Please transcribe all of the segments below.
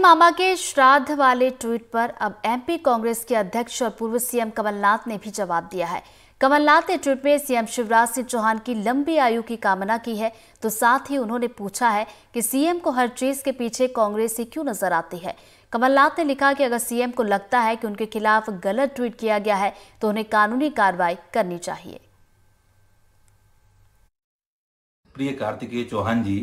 मामा के श्राद्ध वाले ट्वीट पर अब एमपी कांग्रेस के अध्यक्ष और पूर्व सीएम कमलनाथ ने भी जवाब दिया है कमलनाथ ने ट्वीट में सीएम शिवराज सिंह चौहान की लंबी आयु की कामना की है तो साथ ही उन्होंने पूछा है कि सीएम को हर चीज के पीछे कांग्रेस ही क्यों नजर आती है कमलनाथ ने लिखा कि अगर सीएम को लगता है कि उनके खिलाफ गलत ट्वीट किया गया है तो उन्हें कानूनी कार्रवाई करनी चाहिए प्रिय कार्तिकेय चौहान जी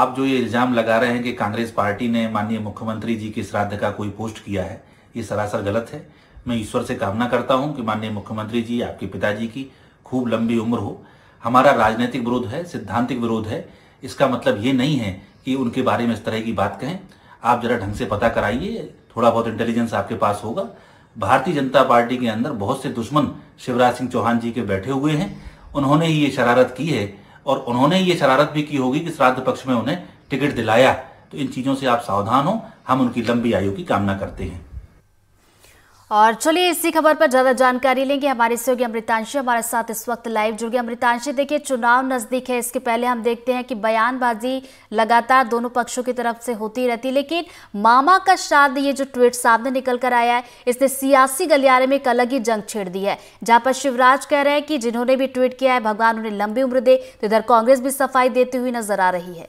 आप जो ये इल्ज़ाम लगा रहे हैं कि कांग्रेस पार्टी ने माननीय मुख्यमंत्री जी के श्राद्ध का कोई पोस्ट किया है ये सरासर गलत है मैं ईश्वर से कामना करता हूँ कि माननीय मुख्यमंत्री जी आपके पिताजी की खूब लंबी उम्र हो हमारा राजनीतिक विरोध है सिद्धांतिक विरोध है इसका मतलब ये नहीं है कि उनके बारे में इस तरह की बात कहें आप जरा ढंग से पता कराइए थोड़ा बहुत इंटेलिजेंस आपके पास होगा भारतीय जनता पार्टी के अंदर बहुत से दुश्मन शिवराज सिंह चौहान जी के बैठे हुए हैं उन्होंने ही ये शरारत की है और उन्होंने ये शरारत भी की होगी कि श्राद्ध पक्ष में उन्हें टिकट दिलाया तो इन चीज़ों से आप सावधान हो हम उनकी लंबी आयु की कामना करते हैं और चलिए इसी खबर पर ज्यादा जानकारी लेंगे हमारे सहयोगी अमृतांशी हमारे साथ इस वक्त लाइव जुड़ गए अमृतांशी देखिए चुनाव नजदीक है इसके पहले हम देखते हैं कि बयानबाजी लगातार दोनों पक्षों की तरफ से होती रहती लेकिन मामा का शाद ये जो ट्वीट सामने निकल कर आया है इसने सियासी गलियारे में एक अलग ही जंग छेड़ दी है जहां पर शिवराज कह रहे हैं कि जिन्होंने भी ट्वीट किया है भगवान उन्हें लंबी उम्र दे तो इधर कांग्रेस भी सफाई देती हुई नजर आ रही है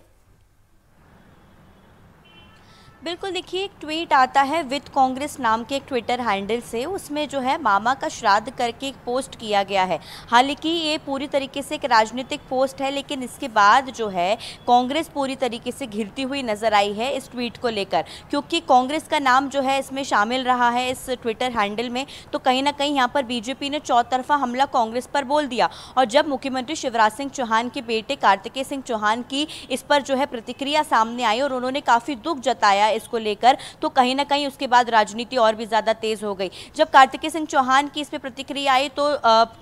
बिल्कुल देखिए एक ट्वीट आता है विद कांग्रेस नाम के एक ट्विटर हैंडल से उसमें जो है मामा का श्राद्ध करके एक पोस्ट किया गया है हालांकि ये पूरी तरीके से एक राजनीतिक पोस्ट है लेकिन इसके बाद जो है कांग्रेस पूरी तरीके से घिरती हुई नज़र आई है इस ट्वीट को लेकर क्योंकि कांग्रेस का नाम जो है इसमें शामिल रहा है इस ट्विटर हैंडल में तो कहीं ना कहीं यहाँ पर बीजेपी ने चौतरफा हमला कांग्रेस पर बोल दिया और जब मुख्यमंत्री शिवराज सिंह चौहान के बेटे कार्तिकेय सिंह चौहान की इस पर जो है प्रतिक्रिया सामने आई और उन्होंने काफ़ी दुख जताया इसको लेकर तो कहीं ना कहीं उसके बाद राजनीति और भी ज़्यादा तेज़ हो गई जब कार्तिकी सिंह चौहान की इस पर प्रतिक्रिया आई तो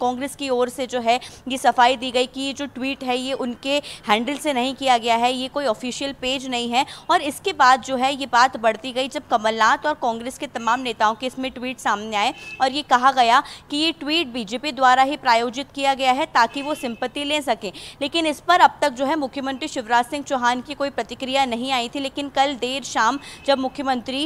कांग्रेस की ओर से जो है ये सफाई दी गई कि ये जो ट्वीट है ये उनके हैंडल से नहीं किया गया है ये कोई ऑफिशियल पेज नहीं है और इसके बाद जो है ये बात बढ़ती गई जब कमलनाथ और कांग्रेस के तमाम नेताओं के इसमें ट्वीट सामने आए और ये कहा गया कि ये ट्वीट बीजेपी द्वारा ही प्रायोजित किया गया है ताकि वो सिंपत्ति ले सकें लेकिन इस पर अब तक जो है मुख्यमंत्री शिवराज सिंह चौहान की कोई प्रतिक्रिया नहीं आई थी लेकिन कल देर शाम जब मुख्यमंत्री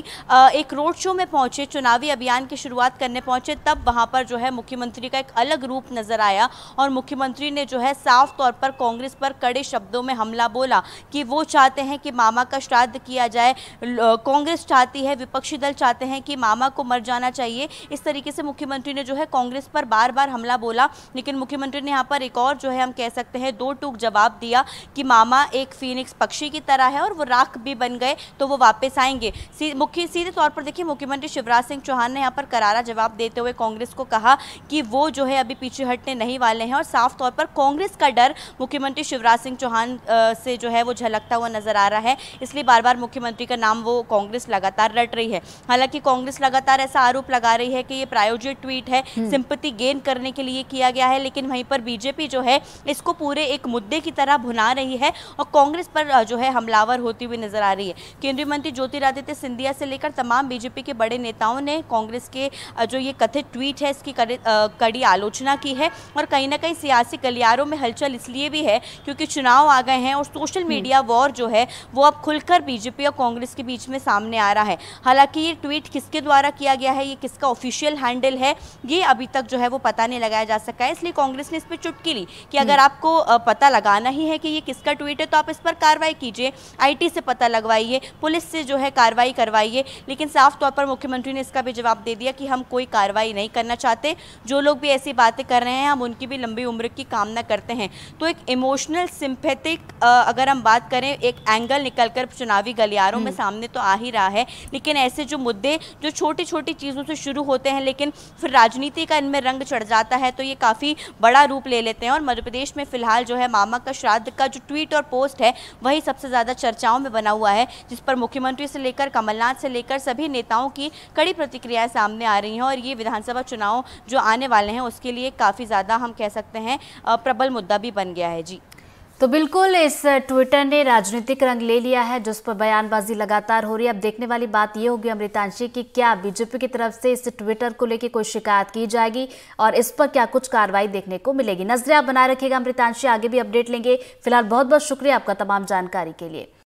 एक रोड शो में पहुंचे चुनावी अभियान की शुरुआत करने पहुंचे तब वहां पर जो है मुख्यमंत्री का एक अलग रूप नजर आया और मुख्यमंत्री ने जो है साफ तौर पर कांग्रेस पर कड़े शब्दों में हमला बोला कि वो चाहते हैं कि मामा का श्राद्ध किया जाए कांग्रेस चाहती है विपक्षी दल चाहते हैं कि मामा को मर जाना चाहिए इस तरीके से मुख्यमंत्री ने जो है कांग्रेस पर बार बार हमला बोला लेकिन मुख्यमंत्री ने यहाँ पर एक और जो है हम कह सकते हैं दो टूक जवाब दिया कि मामा एक फीनिक्स पक्षी की तरह है और वो राख भी बन गए तो वो वापस वापस आएंगे मुख्य सीधे तौर पर देखिए मुख्यमंत्री शिवराज सिंह चौहान ने यहाँ पर करारा जवाब देते हुए कांग्रेस को कहा कि वो जो है अभी पीछे हटने नहीं वाले हैं और साफ तौर पर कांग्रेस का डर मुख्यमंत्री शिवराज सिंह चौहान से जो है वो झलकता हुआ नजर आ रहा है इसलिए बार बार मुख्यमंत्री का नाम वो कांग्रेस लगातार रट रही है हालांकि कांग्रेस लगातार ऐसा आरोप लगा रही है कि ये प्रायोजित ट्वीट है हम्म। सिंपति गेन करने के लिए किया गया है लेकिन वहीं पर बीजेपी जो है इसको पूरे एक मुद्दे की तरह भुना रही है और कांग्रेस पर जो है हमलावर होती हुई नजर आ रही है केंद्रीय मंत्री ज्योतिरादित्य सिंधिया से लेकर तमाम बीजेपी के बड़े नेताओं ने कांग्रेस के जो ये कथित ट्वीट है इसकी कड़ी आलोचना की है और कहीं ना कहीं सियासी गलियारों में हलचल इसलिए भी है क्योंकि चुनाव आ गए हैं और सोशल हम्म। मीडिया वॉर जो है वो अब खुलकर बीजेपी और कांग्रेस के बीच में सामने आ रहा है हालांकि ये ट्वीट किसके द्वारा किया गया है ये किसका ऑफिशियल हैंडल है ये अभी तक जो है वो पता नहीं लगाया जा सका है इसलिए कांग्रेस ने इस पर चुटकी ली कि अगर हम्म। आपको पता लगाना ही है कि ये किसका ट्वीट है तो आप इस पर कार्रवाई कीजिए आईटी से पता लगवाइए पुलिस से जो है कार्रवाई करवाइए लेकिन साफ तौर पर मुख्यमंत्री ने इसका भी जवाब दे दिया कि हम कोई कार्रवाई नहीं करना चाहते जो लोग भी ऐसी बातें कर रहे हैं हम उनकी भी लंबी उम्र की कामना करते हैं तो एक इमोशनल सिंपेथिक अगर हम बात करें एक एंगल निकल कर चुनावी गलियारों में हम्म। सामने तो आ ही रहा है लेकिन ऐसे जो मुद्दे जो छोटी छोटी चीज़ों से शुरू होते हैं लेकिन फिर राजनीति का इनमें रंग चढ़ जाता है तो ये काफ़ी बड़ा रूप ले लेते हैं और मध्य प्रदेश में फिलहाल जो है मामा का श्राद्ध का जो ट्वीट और पोस्ट है वही सबसे ज़्यादा चर्चाओं में बना हुआ है जिस पर मुख्यमंत्री मुख्यमंत्री से लेकर कमलनाथ से लेकर सभी नेताओं की कड़ी प्रतिक्रियाएं सामने आ रही हैं और ये विधानसभा चुनाव जो आने वाले हैं उसके लिए काफ़ी ज़्यादा हम कह सकते हैं प्रबल मुद्दा भी बन गया है जी तो बिल्कुल इस ट्विटर ने राजनीतिक रंग ले लिया है जिस पर बयानबाजी लगातार हो रही है अब देखने वाली बात यह होगी अमृतांशी कि क्या बीजेपी की तरफ से इस ट्विटर को लेकर कोई शिकायत की जाएगी और इस पर क्या कुछ कार्रवाई देखने को मिलेगी नजरें आप बनाए रखिएगा अमृतांशी आगे भी अपडेट लेंगे फिलहाल बहुत बहुत शुक्रिया आपका तमाम जानकारी के लिए